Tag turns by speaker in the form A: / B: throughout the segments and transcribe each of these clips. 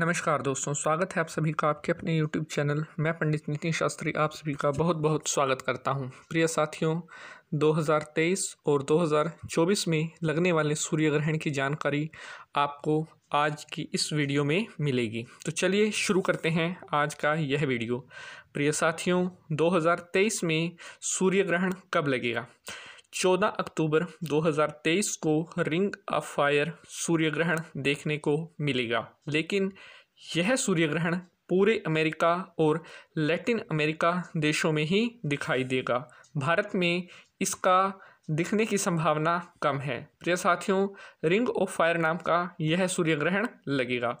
A: नमस्कार दोस्तों स्वागत है आप सभी का आपके अपने यूट्यूब चैनल मैं पंडित नितिन शास्त्री आप सभी का बहुत बहुत स्वागत करता हूं प्रिय साथियों 2023 और 2024 में लगने वाले सूर्य ग्रहण की जानकारी आपको आज की इस वीडियो में मिलेगी तो चलिए शुरू करते हैं आज का यह वीडियो प्रिय साथियों 2023 में सूर्य ग्रहण कब लगेगा 14 अक्टूबर 2023 को रिंग ऑफ फायर सूर्य ग्रहण देखने को मिलेगा लेकिन यह सूर्य ग्रहण पूरे अमेरिका और लैटिन अमेरिका देशों में ही दिखाई देगा भारत में इसका दिखने की संभावना कम है प्रिय साथियों रिंग ऑफ फायर नाम का यह सूर्य ग्रहण लगेगा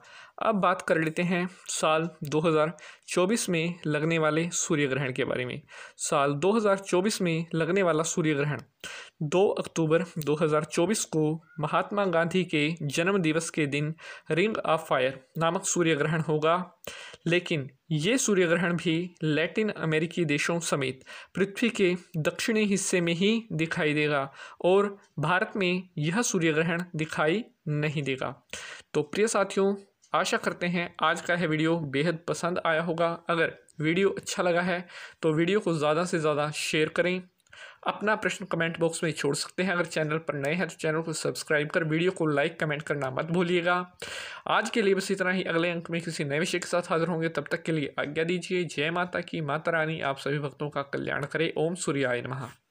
A: अब बात कर लेते हैं साल 2024 में लगने वाले सूर्य ग्रहण के बारे में साल 2024 में लगने वाला सूर्य ग्रहण 2 अक्टूबर 2024 को महात्मा गांधी के जन्म दिवस के दिन रिंग ऑफ फायर नामक सूर्य ग्रहण होगा लेकिन ये सूर्य ग्रहण भी लैटिन अमेरिकी देशों समेत पृथ्वी के दक्षिणी हिस्से में ही दिखाई देगा और भारत में यह सूर्य ग्रहण दिखाई नहीं देगा तो प्रिय साथियों आशा करते हैं आज का यह वीडियो बेहद पसंद आया होगा अगर वीडियो अच्छा लगा है तो वीडियो को ज़्यादा से ज़्यादा शेयर करें अपना प्रश्न कमेंट बॉक्स में छोड़ सकते हैं अगर चैनल पर नए हैं तो चैनल को सब्सक्राइब कर वीडियो को लाइक कमेंट करना मत भूलिएगा आज के लिए बस इतना ही अगले अंक में किसी नए विषय के साथ हाजिर होंगे तब तक के लिए आज्ञा दीजिए जय माता की माता रानी आप सभी भक्तों का कल्याण करें ओम सूर्याय नमः